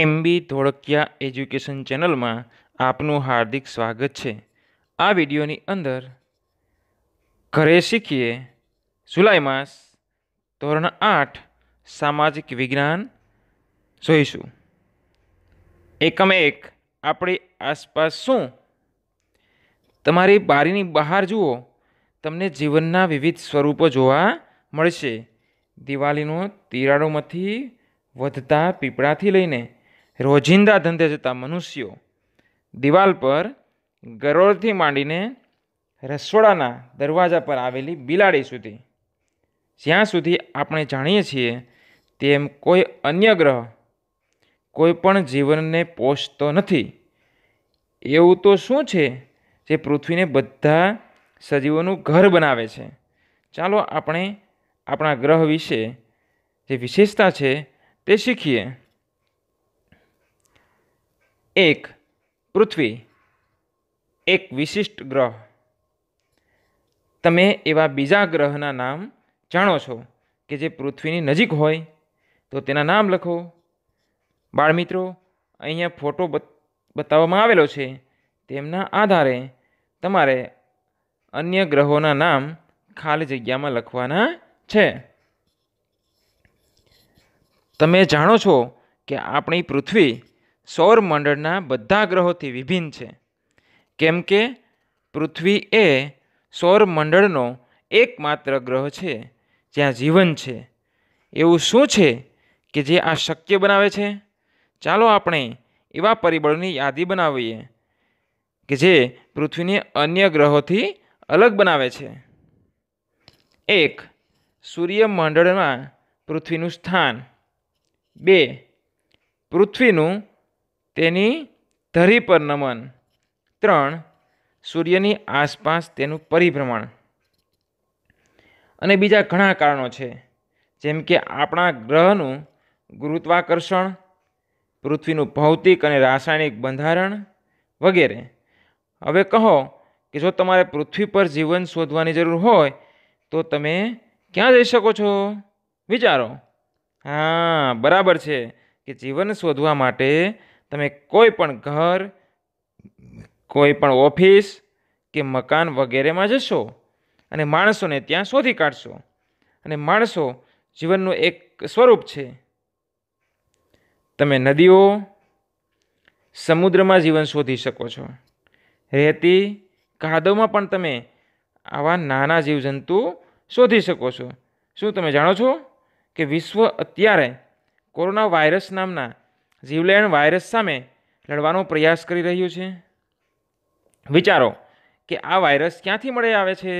MB Dholakia education ચેનલમાં આપનું હાર્દિક સ્વાગત છે આ વિડીયોની અંદર ઘરે શીખીએ જુલાઈ માસ ધોરણ આઠ સામાજિક વિજ્ઞાન જોઈશું એકમ એક આપણી આસપાસ શું તમારી બારીની બહાર જુઓ તમને જીવનના વિવિધ સ્વરૂપો જોવા મળશે દિવાળીનો તિરાડોમાંથી વધતા પીપળાથી લઈને રોજિંદા ધંધે જતા મનુષ્યો દિવાલ પર ગરોળથી માંડીને રસોડાના દરવાજા પર આવેલી બિલાડી સુધી જ્યાં સુધી આપણે જાણીએ છીએ તેમ કોઈ અન્ય ગ્રહ કોઈ પણ જીવનને પોષતો નથી એવું તો શું છે જે પૃથ્વીને બધા સજીવોનું ઘર બનાવે છે ચાલો આપણે આપણા ગ્રહ વિશે જે વિશેષતા છે તે શીખીએ એક પૃથ્વી એક વિશિષ્ટ ગ્રહ તમે એવા બીજા ગ્રહના નામ જાણો છો કે જે પૃથ્વીની નજીક હોય તો તેના નામ લખો બાળમિત્રો અહીંયા ફોટો બતાવવામાં આવેલો છે તેમના આધારે તમારે અન્ય ગ્રહોના નામ ખાલી જગ્યામાં લખવાના છે તમે જાણો છો કે આપણી પૃથ્વી સૌરમંડળના બધા ગ્રહોથી વિભિન્ન છે કેમ કે પૃથ્વી એ સૌરમંડળનો એકમાત્ર ગ્રહ છે જ્યાં જીવન છે એવું શું છે કે જે આ શક્ય બનાવે છે ચાલો આપણે એવા પરિબળોની યાદી બનાવીએ કે જે પૃથ્વીને અન્ય ગ્રહોથી અલગ બનાવે છે એક સૂર્યમંડળમાં પૃથ્વીનું સ્થાન બે પૃથ્વીનું તેની ધરી પર નમન ત્રણ સૂર્યની આસપાસ તેનું પરિભ્રમણ અને બીજા ઘણા કારણો છે જેમ કે આપણા ગ્રહનું ગુરુત્વાકર્ષણ પૃથ્વીનું ભૌતિક અને રાસાયણિક બંધારણ વગેરે હવે કહો કે જો તમારે પૃથ્વી પર જીવન શોધવાની જરૂર હોય તો તમે ક્યાં જઈ શકો છો વિચારો હા બરાબર છે કે જીવન શોધવા માટે તમે કોઈ પણ ઘર કોઈ પણ ઓફિસ કે મકાન વગેરેમાં જશો અને માણસોને ત્યાં શોધી કાઢશો અને માણસો જીવનનું એક સ્વરૂપ છે તમે નદીઓ સમુદ્રમાં જીવન શોધી શકો છો રહેતી કાદવમાં પણ તમે આવા નાના જીવજંતુ શોધી શકો છો શું તમે જાણો છો કે વિશ્વ અત્યારે કોરોના વાયરસ નામના જીવલેણ વાયરસ સામે લડવાનો પ્રયાસ કરી રહ્યું છે વિચારો કે આ વાયરસ ક્યાંથી મળી આવે છે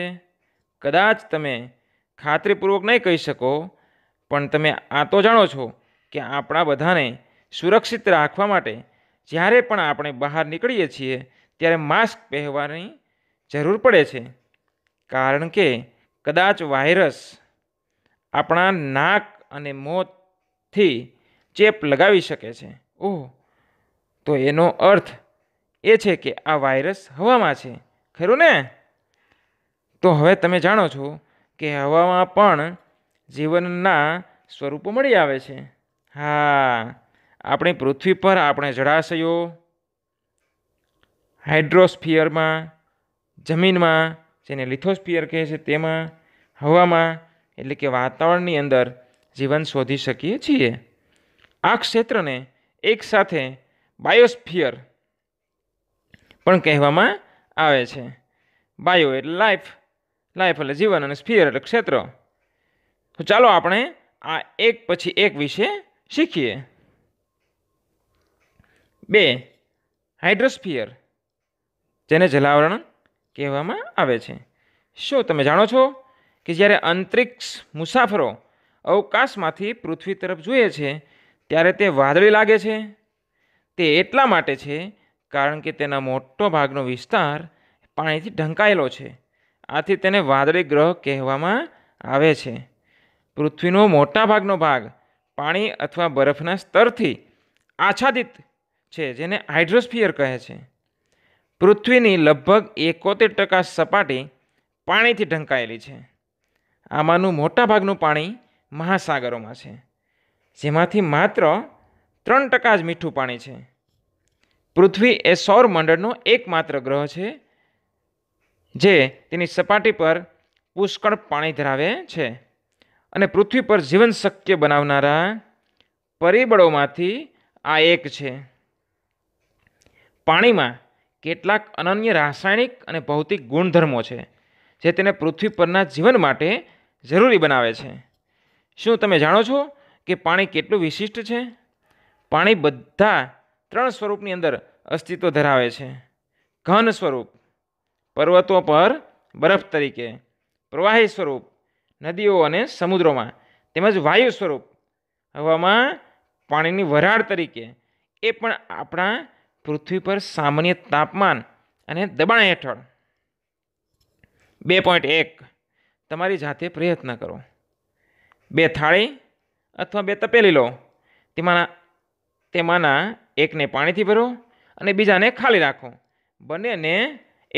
કદાચ તમે ખાતરીપૂર્વક નહીં કહી શકો પણ તમે આ તો જાણો છો કે આપણા બધાને સુરક્ષિત રાખવા માટે જ્યારે પણ આપણે બહાર નીકળીએ છીએ ત્યારે માસ્ક પહેરવાની જરૂર પડે છે કારણ કે કદાચ વાયરસ આપણા નાક અને મોંથી ચેપ લગાવી શકે છે ઓહ તો એનો અર્થ એ છે કે આ વાયરસ હવામાં છે ખરું ને તો હવે તમે જાણો છો કે હવામાં પણ જીવનના સ્વરૂપો મળી આવે છે હા આપણી પૃથ્વી પર આપણે જળાશયો હાઇડ્રોસ્ફિયરમાં જમીનમાં જેને લિથોસ્ફિયર કહે છે તેમાં હવામાં એટલે કે વાતાવરણની અંદર જીવન શોધી શકીએ છીએ આ ક્ષેત્રને એક સાથે બાયોસ્ફિયર પણ કહેવામાં આવે છે બાયો એટલે લાઈફ લાઈફ એટલે જીવન અને સ્ફિયર એટલે ક્ષેત્ર તો ચાલો આપણે આ એક પછી એક વિશે શીખીએ બે હાઇડ્રોસ્ફિયર જેને જલાવરણ કહેવામાં આવે છે શું તમે જાણો છો કે જ્યારે અંતરિક્ષ મુસાફરો અવકાશમાંથી પૃથ્વી તરફ જુએ છે ત્યારે તે વાદળી લાગે છે તે એટલા માટે છે કારણ કે તેના મોટો ભાગનો વિસ્તાર પાણીથી ઢંકાયેલો છે આથી તેને વાદળી ગ્રહ કહેવામાં આવે છે પૃથ્વીનો મોટા ભાગનો ભાગ પાણી અથવા બરફના સ્તરથી આચ્છાદિત છે જેને હાઇડ્રોસ્ફિયર કહે છે પૃથ્વીની લગભગ એકોતેર ટકા સપાટી પાણીથી ઢંકાયેલી છે આમાંનું મોટાભાગનું પાણી મહાસાગરોમાં છે જેમાંથી માત્ર ત્રણ ટકા જ મીઠું પાણી છે પૃથ્વી એ સૌરમંડળનો એકમાત્ર ગ્રહ છે જે તેની સપાટી પર પુષ્કળ પાણી ધરાવે છે અને પૃથ્વી પર જીવન શક્ય બનાવનારા પરિબળોમાંથી આ એક છે પાણીમાં કેટલાક અનન્ય રાસાયણિક અને ભૌતિક ગુણધર્મો છે જે તેને પૃથ્વી પરના જીવન માટે જરૂરી બનાવે છે શું તમે જાણો છો કે પાણી કેટલું વિશિષ્ટ છે પાણી બધા ત્રણ સ્વરૂપની અંદર અસ્તિત્વ ધરાવે છે ઘન સ્વરૂપ પર્વતો પર બરફ તરીકે પ્રવાહી સ્વરૂપ નદીઓ અને સમુદ્રોમાં તેમજ વાયુ સ્વરૂપ હવામાં પાણીની વરાળ તરીકે એ પણ આપણા પૃથ્વી પર સામાન્ય તાપમાન અને દબાણ હેઠળ બે પોઈન્ટ એક તમારી જાતે પ્રયત્ન કરો બે થાળી અથવા બે તપેલી લો તેમાંના તેમાંના એકને પાણીથી ભરો અને બીજાને ખાલી રાખો બંનેને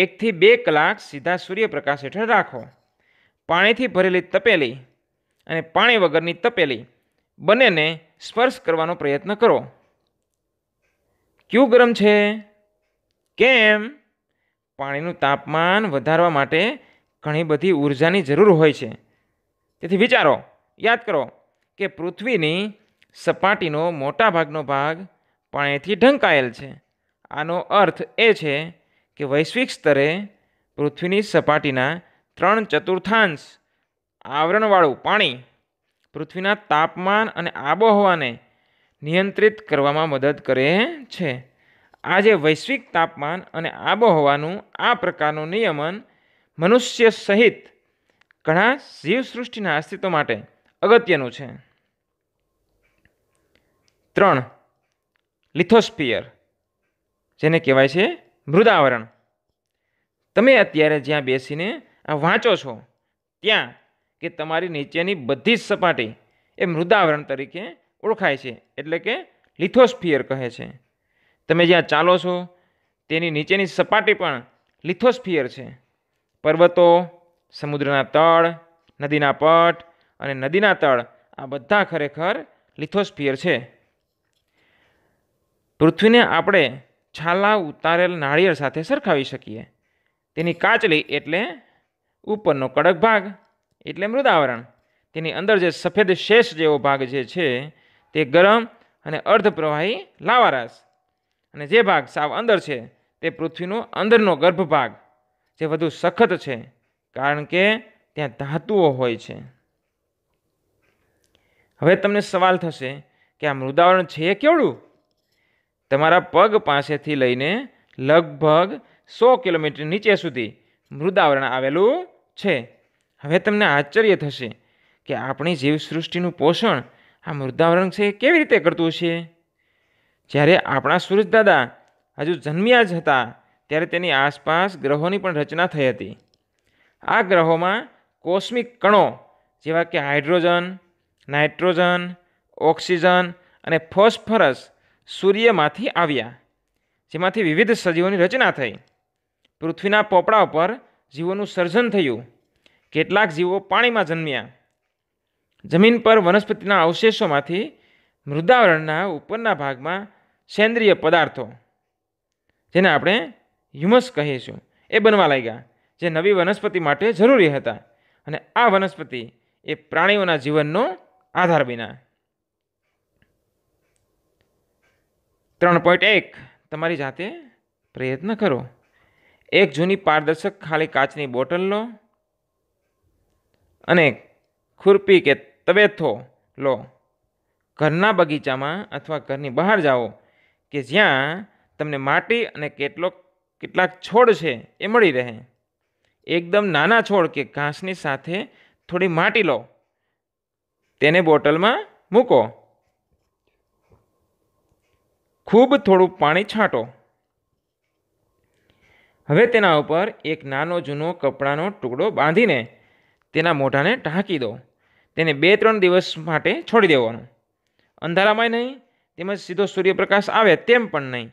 એકથી બે કલાક સીધા સૂર્યપ્રકાશ હેઠળ રાખો પાણીથી ભરેલી તપેલી અને પાણી વગરની તપેલી બંનેને સ્પર્શ કરવાનો પ્રયત્ન કરો ક્યું ગરમ છે કેમ પાણીનું તાપમાન વધારવા માટે ઘણી બધી ઊર્જાની જરૂર હોય છે તેથી વિચારો યાદ કરો કે પૃથ્વીની સપાટીનો મોટાભાગનો ભાગ પાણીથી ઢંકાયેલ છે આનો અર્થ એ છે કે વૈશ્વિક સ્તરે પૃથ્વીની સપાટીના ત્રણ ચતુર્થાંશ આવરણવાળું પાણી પૃથ્વીના તાપમાન અને આબોહવાને નિયંત્રિત કરવામાં મદદ કરે છે આજે વૈશ્વિક તાપમાન અને આબોહવાનું આ પ્રકારનું નિયમન મનુષ્ય સહિત ઘણા જીવસૃષ્ટિના અસ્તિત્વ માટે અગત્યનું છે ત્રણ લિથોસ્ફિયર જેને કહેવાય છે મૃદાવરણ તમે અત્યારે જ્યાં બેસીને આ વાંચો છો ત્યાં કે તમારી નીચેની બધી જ સપાટી એ મૃદાવરણ તરીકે ઓળખાય છે એટલે કે લિથોસ્ફિયર કહે છે તમે જ્યાં ચાલો છો તેની નીચેની સપાટી પણ લિથોસ્ફિયર છે પર્વતો સમુદ્રના તળ નદીના પટ અને નદીના તળ આ બધા ખરેખર લિથોસ્ફિયર છે પૃથ્વીને આપણે છાલા ઉતારેલ નાળિયેર સાથે સરખાવી શકીએ તેની કાચલી એટલે ઉપરનો કડક ભાગ એટલે મૃદાવરણ તેની અંદર જે સફેદ શેષ જેવો ભાગ જે છે તે ગરમ અને અર્ધપ્રવાહી લાવારસ અને જે ભાગ સાવ અંદર છે તે પૃથ્વીનો અંદરનો ગર્ભ ભાગ જે વધુ સખત છે કારણ કે ત્યાં ધાતુઓ હોય છે હવે તમને સવાલ થશે કે આ મૃદાવરણ છે કેવડું તમારા પગ પાસેથી લઈને લગભગ સો કિલોમીટર નીચે સુધી મૃદાવરણ આવેલું છે હવે તમને આશ્ચર્ય થશે કે આપણી જીવસૃષ્ટિનું પોષણ આ મૃદાવરણ છે કેવી રીતે કરતું છે જ્યારે આપણા સૂરજદાદા હજુ જન્મ્યા જ હતા ત્યારે તેની આસપાસ ગ્રહોની પણ રચના થઈ હતી આ ગ્રહોમાં કોસ્મિક કણો જેવા કે હાઇડ્રોજન નાઇટ્રોજન ઓક્સિજન અને ફોસ્ફરસ સૂર્યમાંથી આવ્યા જેમાંથી વિવિધ સજીવોની રચના થઈ પૃથ્વીના પોપડા ઉપર જીવોનું સર્જન થયું કેટલાક જીવો પાણીમાં જન્મ્યા જમીન પર વનસ્પતિના અવશેષોમાંથી મૃદાવરણના ઉપરના ભાગમાં સેન્દ્રિય પદાર્થો જેને આપણે હ્યુમસ કહીશું એ બનવા લાગ્યા જે નવી વનસ્પતિ માટે જરૂરી હતા અને આ વનસ્પતિ એ પ્રાણીઓના જીવનનો આધાર બન્યા ત્રણ પોઈન્ટ એક તમારી જાતે પ્રયત્ન કરો એક જૂની પારદર્શક ખાલી કાચની બોટલ લો અને ખુરપી કે તબેથો લો ઘરના બગીચામાં અથવા ઘરની બહાર જાઓ કે જ્યાં તમને માટી અને કેટલોક કેટલાક છોડ છે એ મળી રહે એકદમ નાના છોડ કે ઘાસની સાથે થોડી માટી લો તેને બોટલમાં મૂકો ખૂબ થોડું પાણી છાંટો હવે તેના ઉપર એક નાનો જૂનો કપડાનો ટુકડો બાંધીને તેના મોઢાને ઢાંકી દો તેને બે ત્રણ દિવસ માટે છોડી દેવાનું અંધારામાં નહીં તેમજ સીધો સૂર્યપ્રકાશ આવે તેમ પણ નહીં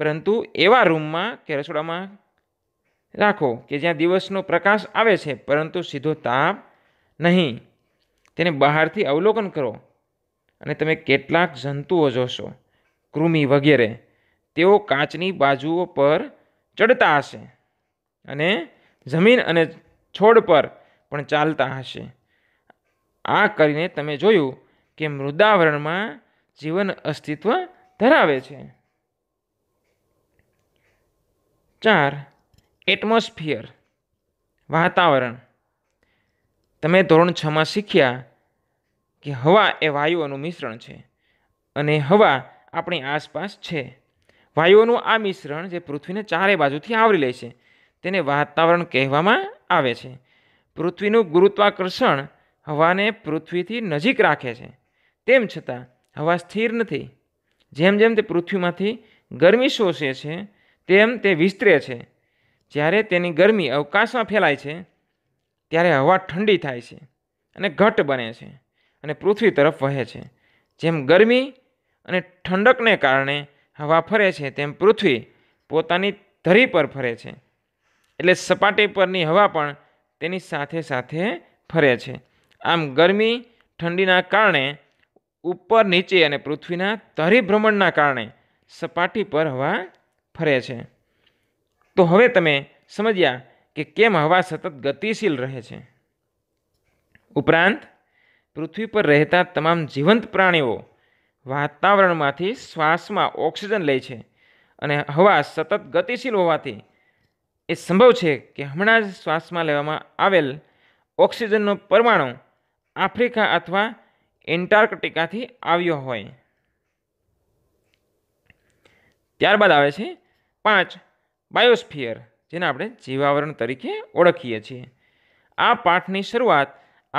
પરંતુ એવા રૂમમાં કે રસોડામાં રાખો કે જ્યાં દિવસનો પ્રકાશ આવે છે પરંતુ સીધો તાપ નહીં તેને બહારથી અવલોકન કરો અને તમે કેટલાક જંતુઓ જોશો કૃમિ વગેરે તેઓ કાચની બાજુઓ પર ચડતા હશે અને જમીન અને છોડ પર પણ ચાલતા હશે આ કરીને તમે જોયું કે મૃદાવરણમાં જીવન અસ્તિત્વ ધરાવે છે ચાર એટમોસ્ફિયર વાતાવરણ તમે ધોરણ છમાં શીખ્યા કે હવા એ વાયુઓનું મિશ્રણ છે અને હવા આપણી આસપાસ છે વાયુઓનું આ મિશ્રણ જે પૃથ્વીને ચારે બાજુથી આવરી લે છે તેને વાતાવરણ કહેવામાં આવે છે પૃથ્વીનું ગુરુત્વાકર્ષણ હવાને પૃથ્વીથી નજીક રાખે છે તેમ છતાં હવા સ્થિર નથી જેમ જેમ તે પૃથ્વીમાંથી ગરમી શોષે છે તેમ તે વિસ્તરે છે જ્યારે તેની ગરમી અવકાશમાં ફેલાય છે ત્યારે હવા ઠંડી થાય છે અને ઘટ બને છે અને પૃથ્વી તરફ વહે છે જેમ ગરમી અને ઠંડકને કારણે હવા ફરે છે તેમ પૃથ્વી પોતાની ધરી પર ફરે છે એટલે સપાટી પરની હવા પણ તેની સાથે સાથે ફરે છે આમ ગરમી ઠંડીના કારણે ઉપર નીચે અને પૃથ્વીના ધરી ભ્રમણના કારણે સપાટી પર હવા ફરે છે તો હવે તમે સમજ્યા કે કેમ હવા સતત ગતિશીલ રહે છે ઉપરાંત પૃથ્વી પર રહેતા તમામ જીવંત પ્રાણીઓ વાતાવરણમાંથી શ્વાસમાં ઓક્સિજન લે છે અને હવા સતત ગતિશીલ હોવાથી એ સંભવ છે કે હમણાં જ શ્વાસમાં લેવામાં આવેલ ઓક્સિજનનો પરમાણુ આફ્રિકા અથવા એન્ટાર્કટિકાથી આવ્યો હોય ત્યારબાદ આવે છે પાંચ બાયોસ્ફિયર જેને આપણે જીવાવરણ તરીકે ઓળખીએ છીએ આ પાઠની શરૂઆત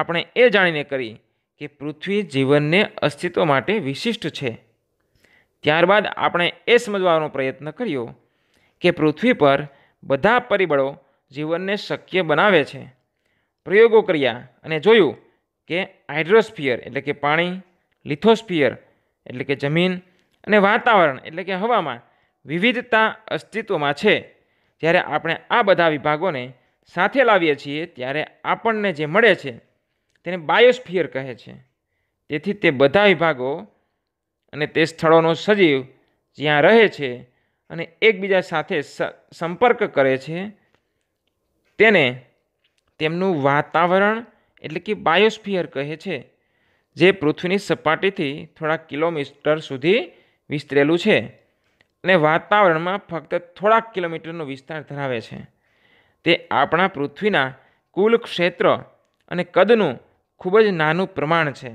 આપણે એ જાણીને કરી કે પૃથ્વી જીવનને અસ્તિત્વ માટે વિશિષ્ટ છે ત્યારબાદ આપણે એ સમજવાનો પ્રયત્ન કર્યો કે પૃથ્વી પર બધા પરિબળો જીવનને શક્ય બનાવે છે પ્રયોગો કર્યા અને જોયું કે હાઇડ્રોસ્ફિયર એટલે કે પાણી લિથોસ્ફિયર એટલે કે જમીન અને વાતાવરણ એટલે કે હવામાં વિવિધતા અસ્તિત્વમાં છે જ્યારે આપણે આ બધા વિભાગોને સાથે લાવીએ છીએ ત્યારે આપણને જે મળે છે તેને બાયોસ્ફિયર કહે છે તેથી તે બધા વિભાગો અને તે સ્થળોનો સજીવ જ્યાં રહે છે અને એકબીજા સાથે સંપર્ક કરે છે તેને તેમનું વાતાવરણ એટલે કે બાયોસ્ફિયર કહે છે જે પૃથ્વીની સપાટીથી થોડા કિલોમીટર સુધી વિસ્તરેલું છે અને વાતાવરણમાં ફક્ત થોડાક કિલોમીટરનો વિસ્તાર ધરાવે છે તે આપણા પૃથ્વીના કુલ ક્ષેત્ર અને કદનું ખૂબ જ નાનું પ્રમાણ છે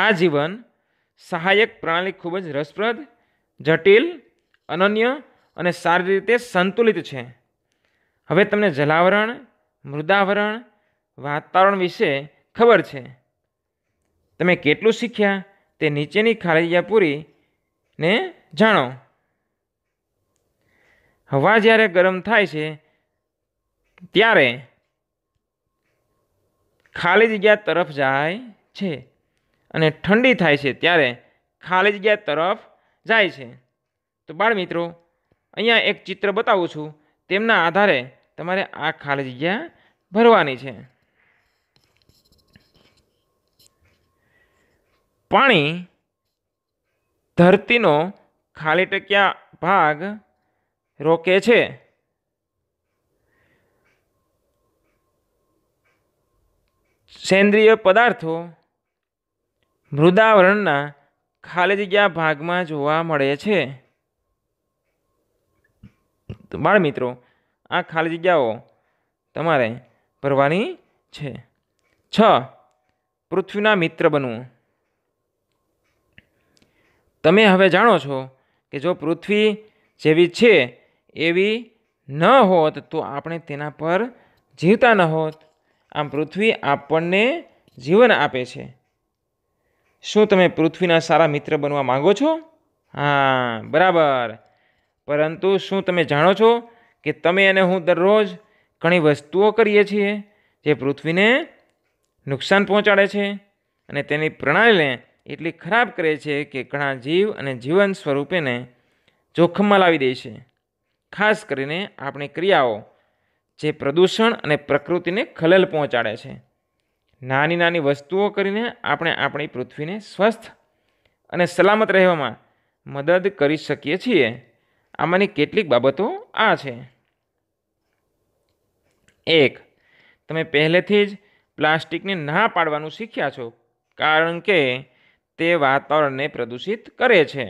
આ જીવન સહાયક પ્રણાલી ખૂબ જ રસપ્રદ જટિલ અનન્ય અને સારી રીતે સંતુલિત છે હવે તમને જલાવરણ મૃદાવરણ વાતાવરણ વિશે ખબર છે તમે કેટલું શીખ્યા તે નીચેની પૂરી ને જાણો હવા જ્યારે ગરમ થાય છે ત્યારે ખાલી જગ્યા તરફ જાય છે અને ઠંડી થાય છે ત્યારે ખાલી જગ્યા તરફ જાય છે તો બાળ મિત્રો અહીંયા એક ચિત્ર બતાવું છું તેમના આધારે તમારે આ ખાલી જગ્યા ભરવાની છે પાણી ધરતીનો ખાલી ટક્યા ભાગ રોકે છે સેન્દ્રિય પદાર્થો મૃદાવરણના ખાલી જગ્યા ભાગમાં જોવા મળે છે તો મિત્રો આ ખાલી જગ્યાઓ તમારે ભરવાની છે છ પૃથ્વીના મિત્ર બનવું તમે હવે જાણો છો કે જો પૃથ્વી જેવી છે એવી ન હોત તો આપણે તેના પર જીવતા ન હોત આમ પૃથ્વી આપણને જીવન આપે છે શું તમે પૃથ્વીના સારા મિત્ર બનવા માગો છો હા બરાબર પરંતુ શું તમે જાણો છો કે તમે અને હું દરરોજ ઘણી વસ્તુઓ કરીએ છીએ જે પૃથ્વીને નુકસાન પહોંચાડે છે અને તેની પ્રણાલીને એટલી ખરાબ કરે છે કે ઘણા જીવ અને જીવન સ્વરૂપેને જોખમમાં લાવી દે છે ખાસ કરીને આપણી ક્રિયાઓ જે પ્રદૂષણ અને પ્રકૃતિને ખલેલ પહોંચાડે છે નાની નાની વસ્તુઓ કરીને આપણે આપણી પૃથ્વીને સ્વસ્થ અને સલામત રહેવામાં મદદ કરી શકીએ છીએ આમાંની કેટલીક બાબતો આ છે એક તમે પહેલેથી જ પ્લાસ્ટિકને ના પાડવાનું શીખ્યા છો કારણ કે તે વાતાવરણને પ્રદૂષિત કરે છે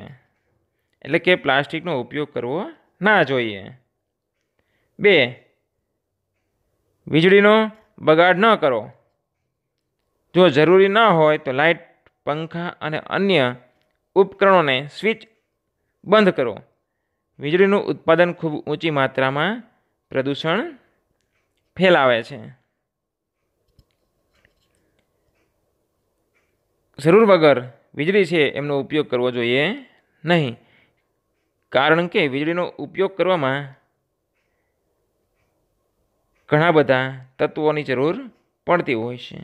એટલે કે પ્લાસ્ટિકનો ઉપયોગ કરવો ના જોઈએ બે વીજળીનો બગાડ ન કરો જો જરૂરી ન હોય તો લાઇટ પંખા અને અન્ય ઉપકરણોને સ્વિચ બંધ કરો વીજળીનું ઉત્પાદન ખૂબ ઊંચી માત્રામાં પ્રદૂષણ ફેલાવે છે જરૂર વગર વીજળી છે એમનો ઉપયોગ કરવો જોઈએ નહીં કારણ કે વીજળીનો ઉપયોગ કરવામાં ઘણા બધા તત્વોની જરૂર પડતી હોય છે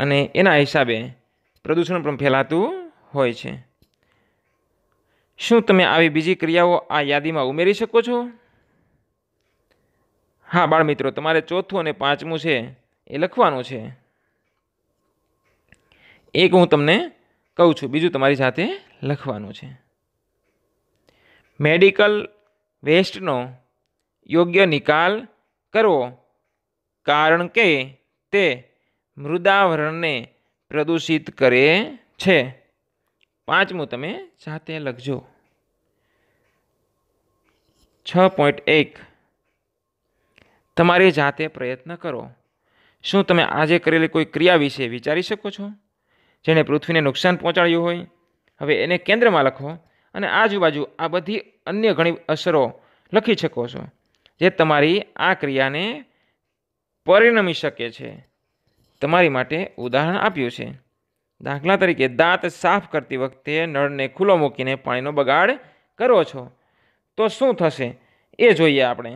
અને એના હિસાબે પ્રદૂષણ પણ ફેલાતું હોય છે શું તમે આવી બીજી ક્રિયાઓ આ યાદીમાં ઉમેરી શકો છો હા બાળમિત્રો તમારે ચોથું અને પાંચમું છે એ લખવાનું છે એક હું તમને કહું છું બીજું તમારી સાથે લખવાનું છે મેડિકલ વેસ્ટનો યોગ્ય નિકાલ કરવો કારણ કે તે મૃદાવરણને પ્રદૂષિત કરે છે પાંચમું તમે જાતે લખજો છ પોઈન્ટ એક તમારે જાતે પ્રયત્ન કરો શું તમે આજે કરેલી કોઈ ક્રિયા વિશે વિચારી શકો છો જેણે પૃથ્વીને નુકસાન પહોંચાડ્યું હોય હવે એને કેન્દ્રમાં લખો અને આજુબાજુ આ બધી અન્ય ઘણી અસરો લખી શકો છો જે તમારી આ ક્રિયાને પરિણમી શકે છે તમારી માટે ઉદાહરણ આપ્યું છે દાખલા તરીકે દાંત સાફ કરતી વખતે નળને ખુલ્લો મૂકીને પાણીનો બગાડ કરો છો તો શું થશે એ જોઈએ આપણે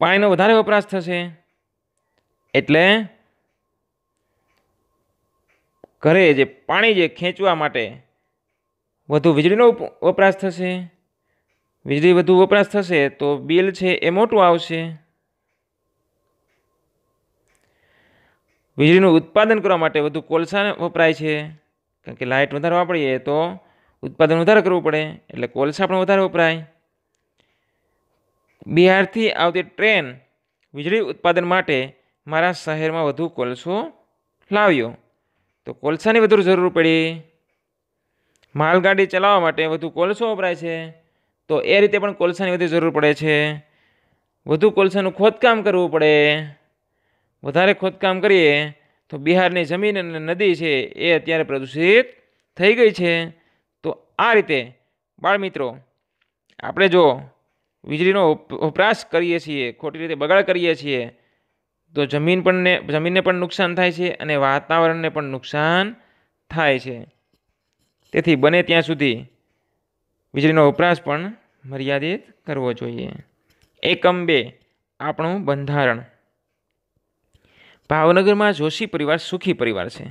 પાણીનો વધારે વપરાશ થશે એટલે ઘરે જે પાણી જે ખેંચવા માટે વધુ વીજળીનો વપરાશ થશે વીજળી વધુ વપરાશ થશે તો બિલ છે એ મોટું આવશે વીજળીનું ઉત્પાદન કરવા માટે વધુ કોલસા વપરાય છે કારણ કે લાઇટ વધારે વાપરીએ તો ઉત્પાદન વધારે કરવું પડે એટલે કોલસા પણ વધારે વપરાય બિહારથી આવતી ટ્રેન વીજળી ઉત્પાદન માટે મારા શહેરમાં વધુ કોલસો લાવ્યો તો કોલસાની વધુ જરૂર પડી માલગાડી ચલાવવા માટે વધુ કોલસો વપરાય છે તો એ રીતે પણ કોલસાની વધુ જરૂર પડે છે વધુ કોલસાનું ખોદકામ કરવું પડે વધારે ખોદકામ કરીએ તો બિહારની જમીન અને નદી છે એ અત્યારે પ્રદૂષિત થઈ ગઈ છે તો આ રીતે બાળમિત્રો આપણે જો વીજળીનો વપરાશ કરીએ છીએ ખોટી રીતે બગાડ કરીએ છીએ તો જમીન પણને જમીનને પણ નુકસાન થાય છે અને વાતાવરણને પણ નુકસાન થાય છે તેથી બને ત્યાં સુધી વીજળીનો વપરાશ પણ મર્યાદિત કરવો જોઈએ એકમ બે આપણું બંધારણ ભાવનગરમાં જોશી પરિવાર સુખી પરિવાર છે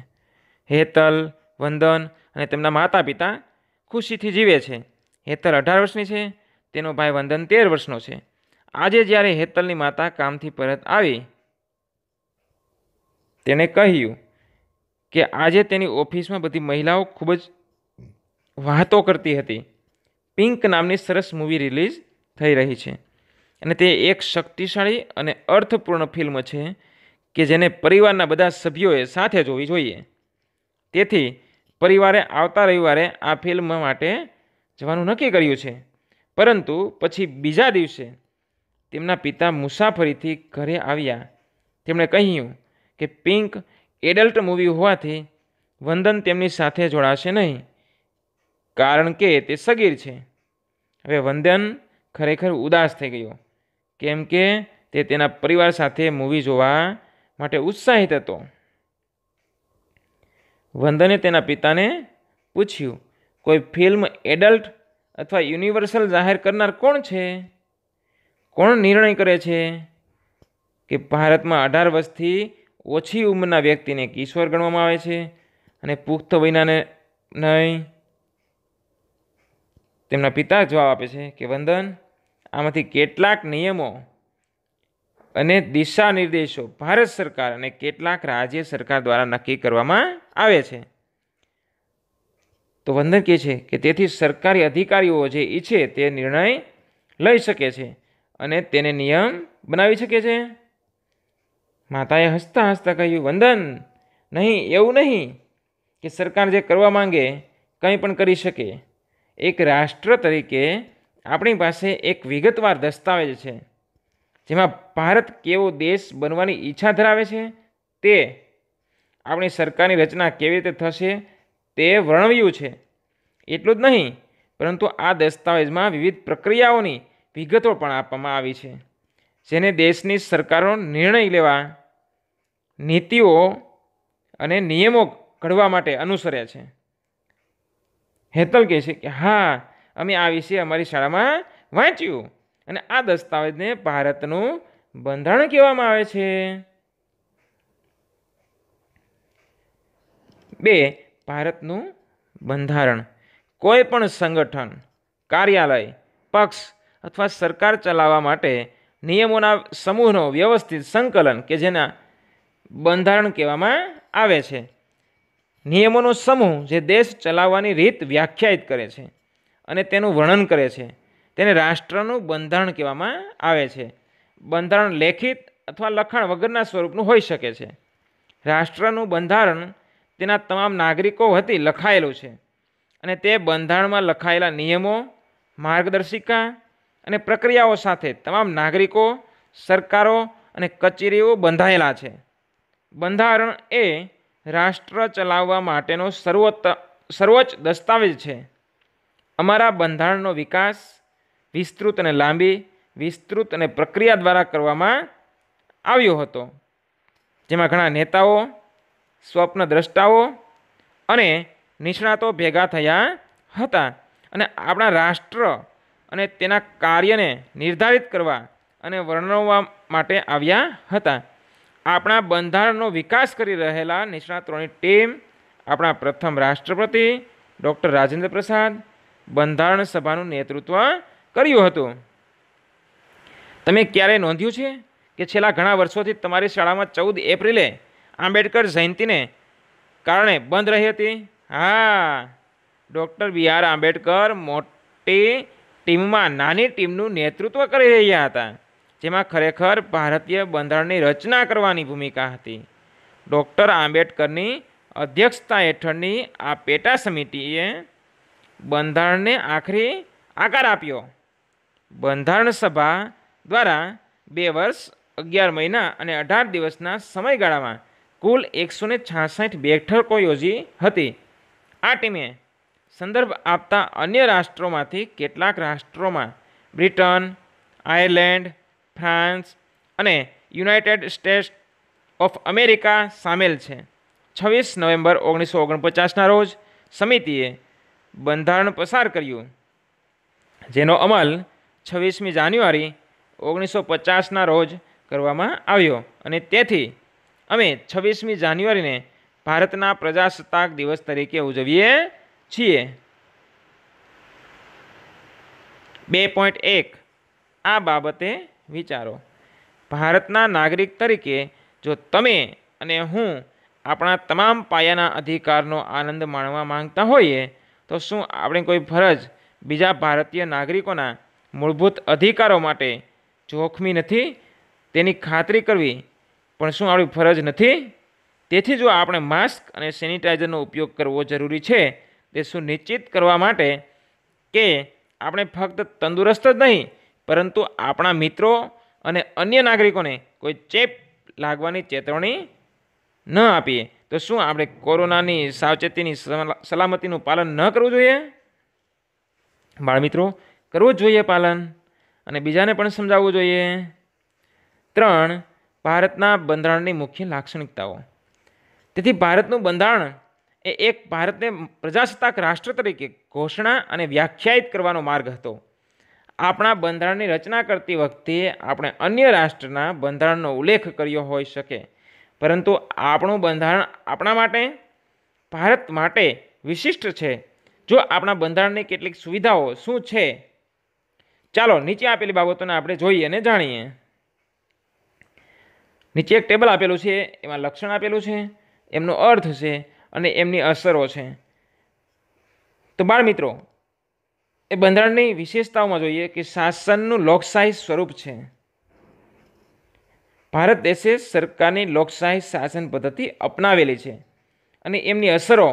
હેતલ વંદન અને તેમના માતા પિતા ખુશીથી જીવે છે હેતલ અઢાર વર્ષની છે તેનો ભાઈ વંદન તેર વર્ષનો છે આજે જ્યારે હેતલની માતા કામથી પરત આવી તેણે કહ્યું કે આજે તેની ઓફિસમાં બધી મહિલાઓ ખૂબ જ વાતો કરતી હતી પિંક નામની સરસ મૂવી રિલીઝ થઈ રહી છે અને તે એક શક્તિશાળી અને અર્થપૂર્ણ ફિલ્મ છે કે જેને પરિવારના બધા સભ્યોએ સાથે જોવી જોઈએ તેથી પરિવારે આવતા રવિવારે આ ફિલ્મ માટે જવાનું નક્કી કર્યું છે પરંતુ પછી બીજા દિવસે તેમના પિતા મુસાફરીથી ઘરે આવ્યા તેમણે કહ્યું કે પિંક એડલ્ટ મૂવી હોવાથી વંદન તેમની સાથે જોડાશે નહીં કારણ કે તે સગીર છે હવે વંદન ખરેખર ઉદાસ થઈ ગયો કેમ કે તે તેના પરિવાર સાથે મૂવી જોવા માટે ઉત્સાહિત હતો વંદને તેના પિતાને પૂછ્યું કોઈ ફિલ્મ એડલ્ટ અથવા યુનિવર્સલ જાહેર કરનાર કોણ છે કોણ નિર્ણય કરે છે કે ભારતમાં અઢાર વર્ષથી ઓછી ઉંમરના વ્યક્તિને કિશોર ગણવામાં આવે છે અને પુખ્ત વયનાને નહીં તેમના પિતા જવાબ આપે છે કે વંદન આમાંથી કેટલાક નિયમો અને દિશા નિર્દેશો ભારત સરકાર અને કેટલાક રાજ્ય સરકાર દ્વારા નક્કી કરવામાં આવે છે તો વંદન કહે છે કે તેથી સરકારી અધિકારીઓ જે ઈચ્છે તે નિર્ણય લઈ શકે છે અને તેને નિયમ બનાવી શકે છે માતાએ હસતા હસતા કહ્યું વંદન નહીં એવું નહીં કે સરકાર જે કરવા માંગે કંઈ પણ કરી શકે એક રાષ્ટ્ર તરીકે આપણી પાસે એક વિગતવાર દસ્તાવેજ છે જેમાં ભારત કેવો દેશ બનવાની ઈચ્છા ધરાવે છે તે આપણી સરકારની રચના કેવી રીતે થશે તે વર્ણવ્યું છે એટલું જ નહીં પરંતુ આ દસ્તાવેજમાં વિવિધ પ્રક્રિયાઓની વિગતો પણ આપવામાં આવી છે જેને દેશની સરકારો નિર્ણય લેવા નીતિઓ અને નિયમો ઘડવા માટે અનુસર્યા છે હેતલ કહે છે કે હા અમે આ વિશે અમારી શાળામાં વાંચ્યું અને આ દસ્તાવેજને ભારતનું બંધારણ કહેવામાં આવે છે બે ભારતનું બંધારણ કોઈ પણ સંગઠન કાર્યાલય પક્ષ અથવા સરકાર ચલાવવા માટે નિયમોના સમૂહનો વ્યવસ્થિત સંકલન કે જેના બંધારણ કહેવામાં આવે છે નિયમોનો સમૂહ જે દેશ ચલાવવાની રીત વ્યાખ્યાયિત કરે છે અને તેનું વર્ણન કરે છે તેને રાષ્ટ્રનું બંધારણ કહેવામાં આવે છે બંધારણ લેખિત અથવા લખાણ વગરના સ્વરૂપનું હોઈ શકે છે રાષ્ટ્રનું બંધારણ તેના તમામ નાગરિકો વતી લખાયેલું છે અને તે બંધારણમાં લખાયેલા નિયમો માર્ગદર્શિકા અને પ્રક્રિયાઓ સાથે તમામ નાગરિકો સરકારો અને કચેરીઓ બંધાયેલા છે બંધારણ એ રાષ્ટ્ર ચલાવવા માટેનો સર્વોત્ત સર્વોચ્ચ દસ્તાવેજ છે અમારા બંધારણનો વિકાસ વિસ્તૃત અને લાંબી વિસ્તૃત અને પ્રક્રિયા દ્વારા કરવામાં આવ્યો હતો જેમાં ઘણા નેતાઓ સ્વપ્નદ્રષ્ટાઓ અને નિષ્ણાતો ભેગા થયા હતા અને આપણા રાષ્ટ્ર અને તેના કાર્યને નિર્ધારિત કરવા અને વર્ણવવા માટે આવ્યા હતા આપણા બંધારણનો વિકાસ કરી રહેલા નિષ્ણાતોની ટીમ આપણા પ્રથમ રાષ્ટ્રપતિ ડૉક્ટર રાજેન્દ્ર પ્રસાદ બંધારણ સભાનું નેતૃત્વ કર્યું હતું તમે ક્યારે નોંધ્યું છે કે છેલ્લા ઘણા વર્ષોથી તમારી શાળામાં ચૌદ એપ્રિલે આંબેડકર જયંતિને કારણે બંધ રહી હતી હા ડૉક્ટર બી આર આંબેડકર મોટી ટીમમાં નાની ટીમનું નેતૃત્વ કરી રહ્યા હતા જેમાં ખરેખર ભારતીય બંધારણની રચના કરવાની ભૂમિકા હતી ડૉક્ટર આંબેડકરની અધ્યક્ષતા હેઠળની આ પેટા સમિતિએ બંધારણને આખરી આકાર આપ્યો બંધારણ સભા દ્વારા બે વર્ષ અગિયાર મહિના અને અઢાર દિવસના સમયગાળામાં કુલ એકસો ને છાસઠ બેઠકો યોજી હતી આ ટીમે સંદર્ભ આપતા અન્ય રાષ્ટ્રોમાંથી કેટલાક રાષ્ટ્રોમાં બ્રિટન આયર્લેન્ડ ફ્રાન્સ અને યુનાઇટેડ સ્ટેટ્સ ઓફ અમેરિકા સામેલ છે છવ્વીસ નવેમ્બર ઓગણીસો ઓગણપચાસના રોજ સમિતિએ બંધારણ પસાર કર્યું જેનો અમલ છવ્વીસમી જાન્યુઆરી ઓગણીસો પચાસના રોજ કરવામાં આવ્યો અને તેથી અમે છવ્વીસમી જાન્યુઆરીને ભારતના પ્રજાસત્તાક દિવસ તરીકે ઉજવીએ છીએ બે પોઈન્ટ એક આ બાબતે વિચારો ભારતના નાગરિક તરીકે જો તમે અને હું આપણા તમામ પાયાના અધિકારનો આનંદ માણવા માંગતા હોઈએ તો શું આપણે કોઈ ફરજ બીજા ભારતીય નાગરિકોના મૂળભૂત અધિકારો માટે જોખમી નથી તેની ખાતરી કરવી પણ શું આપણી ફરજ નથી તેથી જો આપણે માસ્ક અને સેનિટાઈઝરનો ઉપયોગ કરવો જરૂરી છે તે સુનિશ્ચિત કરવા માટે કે આપણે ફક્ત તંદુરસ્ત જ નહીં પરંતુ આપણા મિત્રો અને અન્ય નાગરિકોને કોઈ ચેપ લાગવાની ચેતવણી ન આપીએ તો શું આપણે કોરોનાની સાવચેતીની સલામતીનું પાલન ન કરવું જોઈએ બાળમિત્રો કરવું જ જોઈએ પાલન અને બીજાને પણ સમજાવવું જોઈએ ત્રણ ભારતના બંધારણની મુખ્ય લાક્ષણિકતાઓ તેથી ભારતનું બંધારણ એ એક ભારતને પ્રજાસત્તાક રાષ્ટ્ર તરીકે ઘોષણા અને વ્યાખ્યાયિત કરવાનો માર્ગ હતો આપણા બંધારણની રચના કરતી વખતે આપણે અન્ય રાષ્ટ્રના બંધારણનો ઉલ્લેખ કર્યો હોઈ શકે પરંતુ આપણું બંધારણ આપણા માટે ભારત માટે વિશિષ્ટ છે જો આપણા બંધારણની કેટલીક સુવિધાઓ શું છે ચાલો નીચે આપેલી બાબતોને આપણે જોઈએ અને જાણીએ નીચે એક ટેબલ આપેલું છે એમાં લક્ષણ આપેલું છે એમનો અર્થ છે અને એમની અસરો છે તો બાળ મિત્રો એ બંધારણની વિશેષતાઓમાં જોઈએ કે શાસનનું લોકશાહી સ્વરૂપ છે ભારત દેશે સરકારની લોકશાહી શાસન પદ્ધતિ અપનાવેલી છે અને એમની અસરો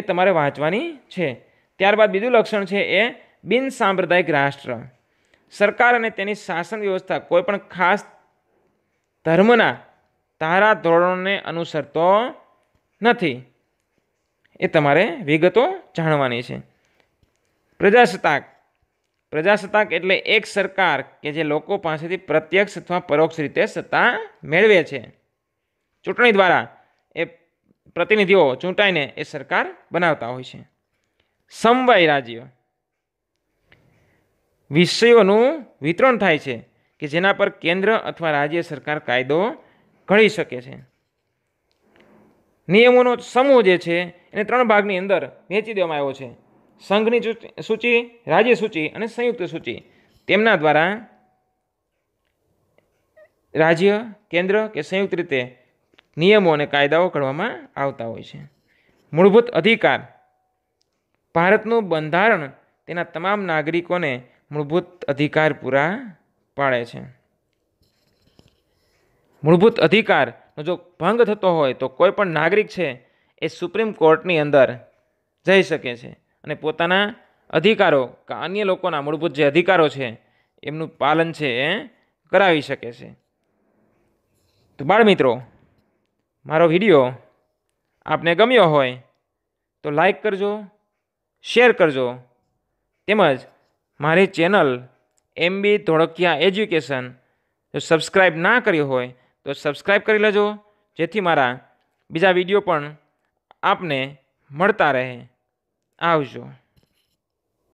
એ તમારે વાંચવાની છે ત્યારબાદ બીજું લક્ષણ છે એ બિન સાંપ્રદાયિક રાષ્ટ્ર સરકાર અને તેની શાસન વ્યવસ્થા કોઈપણ ખાસ ધર્મના તારા ધોરણોને અનુસરતો નથી એ તમારે વિગતો જાણવાની છે પ્રજાસત્તાક પ્રજાસત્તાક એટલે એક સરકાર કે જે લોકો પાસેથી પ્રત્યક્ષ અથવા પરોક્ષ રીતે સત્તા મેળવે છે ચૂંટણી દ્વારા એ પ્રતિનિધિઓ ચૂંટાઈને એ સરકાર બનાવતા હોય છે સમવાય રાજ્ય વિષયોનું વિતરણ થાય છે કે જેના પર કેન્દ્ર અથવા રાજ્ય સરકાર કાયદો ઘડી શકે છે નિયમોનો સમૂહ જે છે એને ત્રણ ભાગની અંદર વહેંચી દેવામાં આવ્યો છે સંઘની સૂચિ રાજ્ય સૂચિ અને સંયુક્ત સૂચિ તેમના દ્વારા રાજ્ય કેન્દ્ર કે સંયુક્ત રીતે નિયમો અને કાયદાઓ ઘડવામાં આવતા હોય છે મૂળભૂત અધિકાર ભારતનું બંધારણ તેના તમામ નાગરિકોને મૂળભૂત અધિકાર પૂરા પાડે છે મૂળભૂત અધિકારનો જો ભંગ થતો હોય તો કોઈ પણ નાગરિક છે એ સુપ્રીમ કોર્ટની અંદર જઈ શકે છે અને પોતાના અધિકારો કે અન્ય લોકોના મૂળભૂત જે અધિકારો છે એમનું પાલન છે એ કરાવી શકે છે તો બાળમિત્રો મારો વિડીયો આપને ગમ્યો હોય તો લાઈક કરજો શેર કરજો તેમજ મારી channel M B Dholakia education જો સબસ્ક્રાઈબ ના કર્યું હોય તો સબસ્ક્રાઈબ કરી લેજો જેથી મારા બીજા વિડીયો પણ આપને મળતા રહે Áudio.